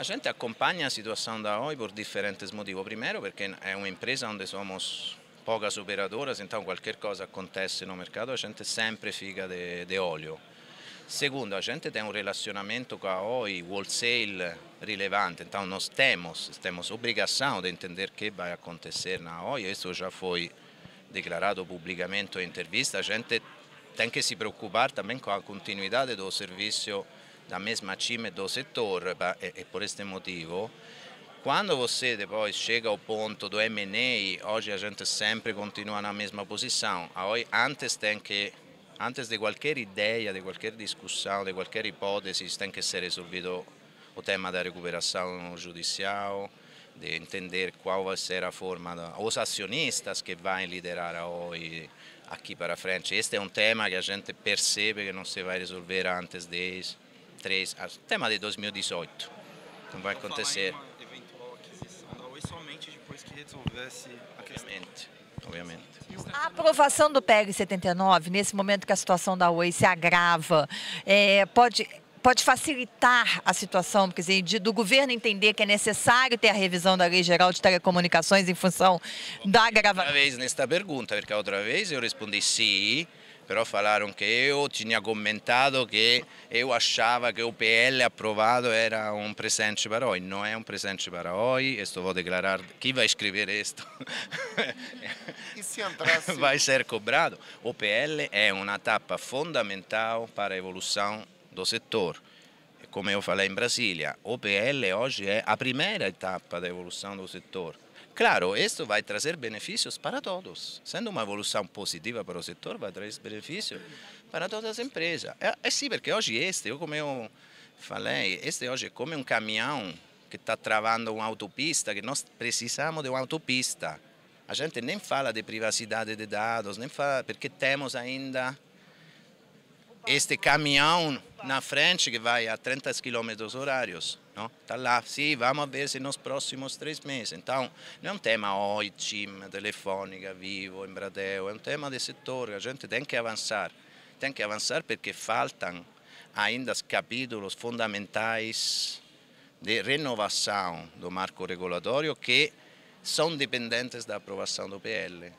La gente accompagna la situazione da oggi per diferentes motivi. Primeiro perché è un'impresa dove siamo somos poucas operadoras, então qualquer coisa acontece no mercado, a gente sempre figa di olio. Secondo, la gente ha un relazionamento con a OI wholesale rilevante, então non temos, temos obrigação de entender o que vai acontecer na OI, isso já foi declarado publicamente em entrevista, a gente tem che si preocupar também com continuità del do servizio la mesma cime do settore e, e per questo motivo quando voi poi chega al punto do M&A, oggi la gente sempre continua nella mesma posizione, oggi antes di qualche idea di qualche discussione di qualche ipotesi tem che essere resolvido il tema della recuperazione judicial, di entender qual vai ser a forma, da, os acionistas que vão liderar a OI aqui para frente. Questo è un tema che la gente percebe que não se vai risolvere antes di questo. 2003 até mais de 2018. não vai acontecer. a obviamente, A aprovação do PEG 79, nesse momento que a situação da Oi se agrava, é, pode pode facilitar a situação, quer dizer, de, do governo entender que é necessário ter a revisão da Lei Geral de Telecomunicações em função da gravação? Outra vez nesta pergunta, porque outra vez eu respondi sim, sí però falaram que eu tinha comentado que eu achava que o PL aprovado era um presente para hoje. Não é um presente para e estou a declarar. Quem vai escrever isto? E se entrasse? Vai ser cobrado. O PL é uma etapa fundamental para a evolução do setor. Como eu falei em Brasília, o PL hoje é a primeira etapa da evolução do setor. Claro, isso vai trazer benefícios para todos. Sendo uma evolução positiva para o setor, vai trazer benefícios para todas as empresas. É, é sim, porque hoje este, como eu falei, este hoje é como um caminhão que está travando uma autopista, que nós precisamos de uma autopista. A gente nem fala de privacidade de dados, nem fala, porque temos ainda este caminhão na frente que vai a 30 km horários. Não? Tá lá, sim, vamos ver se nos próximos três meses. Então, não é um tema oi, CIM, telefônica, vivo, Embradeu, é um tema de setor, a gente tem que avançar. Tem que avançar porque faltam ainda capítulos fundamentais de renovação do marco regulatório que são dependentes da aprovação do PL.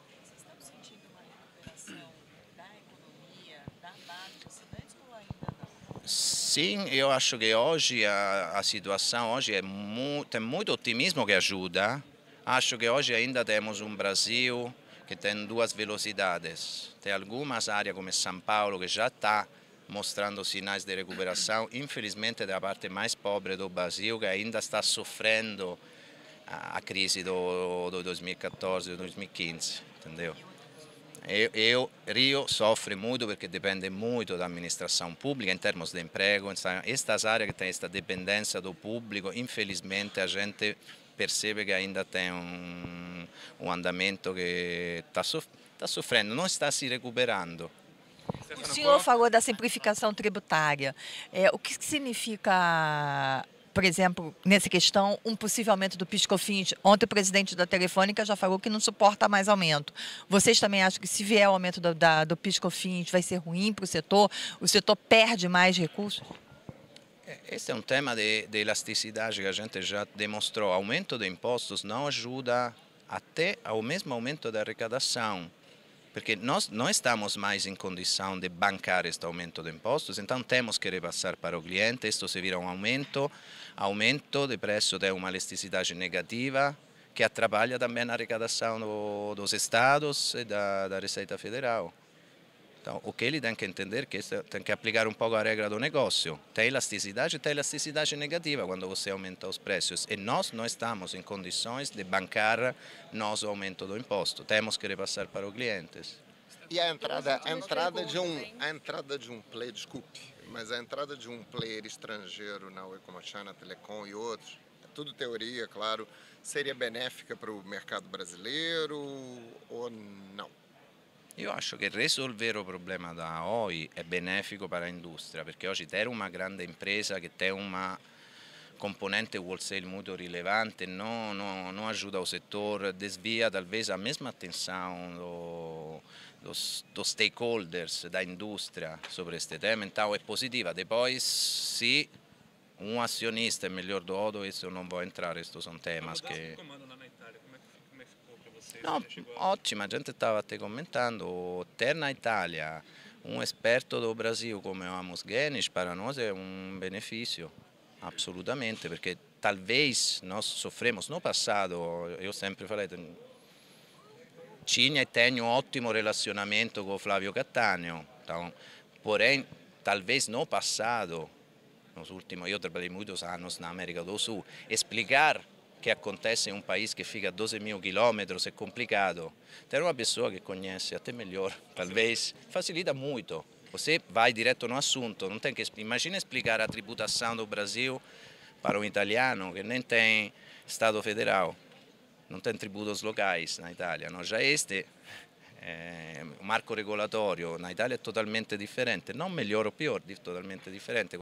Sim, eu acho que hoje a, a situação hoje é mu tem muito otimismo que ajuda. Acho que hoje ainda temos um Brasil que tem duas velocidades. Tem algumas áreas como São Paulo que já está mostrando sinais de recuperação, infelizmente da parte mais pobre do Brasil que ainda está sofrendo a, a crise do, do 2014 do 2015, entendeu? Eu, eu, Rio sofre muito porque depende muito da administração pública em termos de emprego. Estas áreas que têm esta dependência do público, infelizmente, a gente percebe que ainda tem um, um andamento que está sof tá sofrendo, não está se recuperando. O senhor falou da simplificação tributária. É, o que significa por exemplo, nessa questão, um possível aumento do piscofins. Ontem o presidente da Telefônica já falou que não suporta mais aumento. Vocês também acham que se vier o aumento do, da, do piscofins vai ser ruim para o setor? O setor perde mais recursos? É, esse é um tema de, de elasticidade que a gente já demonstrou. Aumento de impostos não ajuda até ao mesmo aumento da arrecadação. Porque nós não estamos mais em condição de bancar este aumento de impostos, então temos que repassar para o cliente. Isto se vira um aumento, aumento de preço tem uma elasticidade negativa que atrapalha também a arrecadação do, dos estados e da, da Receita Federal. Então, o que ele tem que entender é que tem que aplicar um pouco a regra do negócio. Tem elasticidade, tem elasticidade negativa quando você aumenta os preços. E nós não estamos em condições de bancar nosso aumento do imposto. Temos que repassar para os clientes. E a entrada, a entrada, de, um, a entrada de um player, desculpe, mas a entrada de um player estrangeiro na Oi na Telecom e outros, é tudo teoria, claro, seria benéfica para o mercado brasileiro ou não? Io acho che reso il vero problema da oggi è benefico per l'industria, perché oggi te una grande impresa che te una componente wholesale molto rilevante, non no, no aiuta il settore, desvia talvez a mesma attenzione do, stakeholders, da industria sopra questi temi, è positiva, e poi sì, un azionista è meglio do questo non può entrare, questo sono temi che... No, ottima, a gente te commentando, Terna Italia, un esperto do Brasil come Amos Genish, per noi è un beneficio, assolutamente, perché talvez noi sofremos no passato, io sempre falei, tinha e tenho um ótimo relacionamento com Flávio Cattaneo, então, porém, talvez no passato, nos últimos, eu trabalhei muitos anos na América do Sul, explicar che acontece in un paese che fica a 12 mil quilômetros, é complicado. Ter uma pessoa que conhece, até migliore, talvez, facilita muito. se vai direto no assunto, não tem que imagina explicar a tributação do Brasil para um italiano che nem tem Stato federale, non tem tributos locais in Italia. Não? Já este eh, marco regolatório in Italia è totalmente differente, non migliore o più, totalmente differente.